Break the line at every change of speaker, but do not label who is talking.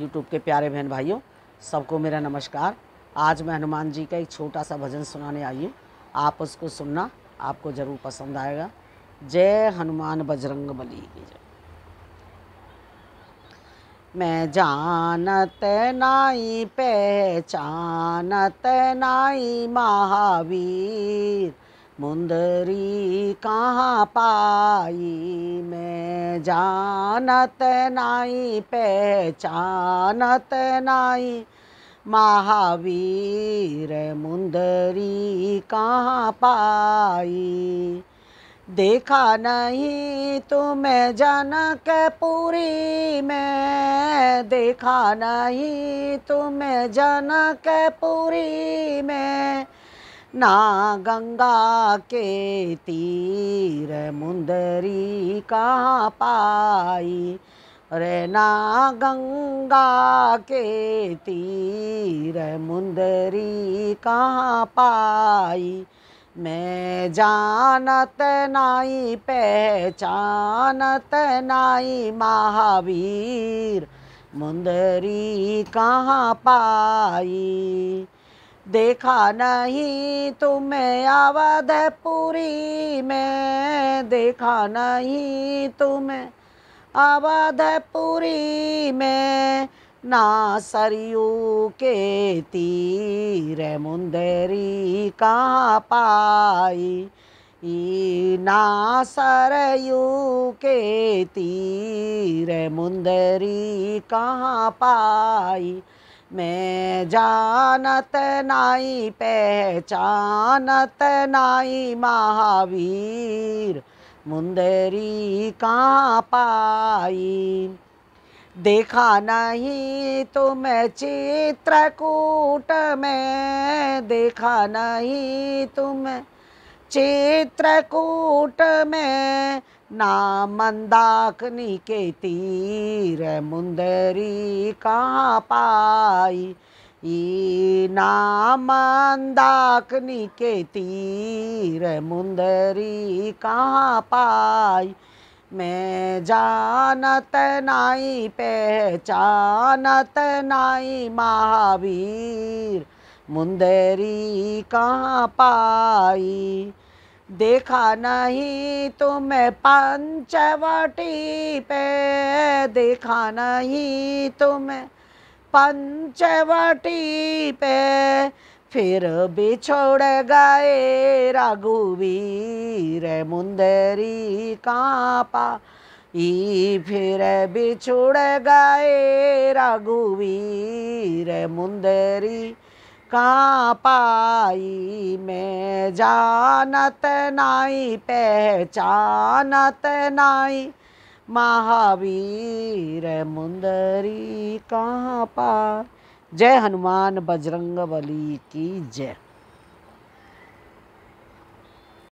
YouTube के प्यारे बहन भाइयों सबको मेरा नमस्कार आज मैं हनुमान जी का एक छोटा सा भजन सुनाने आई हूँ आप उसको सुनना आपको ज़रूर पसंद आएगा जय हनुमान बजरंग बली की जय मैं जानत नाई पहचानत नाई महावीर मुंदरी कहाँ पाई मैं जानत नाई पहचानत नाई महावीर मुंदरी कहाँ पाई देखा नहीं तुम्हें जनकपुरी में देखा नहीं तुम्हें जनकपुरी में ना गंगा के तीर मुंदरी कहाँ पाई अरे ना गंगा के तीर मुंदरी कहाँ पाई मैं जानत नाई पहचानत नाई महावीर मुंदरी कहाँ पाई देखा नहीं तुम्हें तो पूरी में देखा नहीं तुम्हें तो आवाधपुरी में ना सरयू के तीर मुंदेरी कहाँ पाई ना सरयू के तीर मुंदरी कहाँ पाई मैं जानत नाई पहचानत नाई महावीर मुंदरी कहाँ पाई देखा नहीं तुम तो चित्रकूट में देखा नहीं तुम तो चित्रकूट में ना मंदाकनी के तीर मुंदरी कहाँ पाई ई ना मंदाकनी के तीर मुंदरी कहाँ पाई मैं जानत नाई पहचानत नाई महावीर मुंदरी कहाँ पाई देखा नहीं तुम्हें तो पंचवटी पे देखा नहीं तुम्हें तो पंचवटी पे फिर भी छोड़ गए रघुवीर मुंदरी कापा ई फिर भी छोड़ गए रघुवीर मुंदरी कहाँ पाई मैं जानत नाई पहचानत नाई महावीर मुंदरी कहाँ पा जय हनुमान बजरंग बली की जय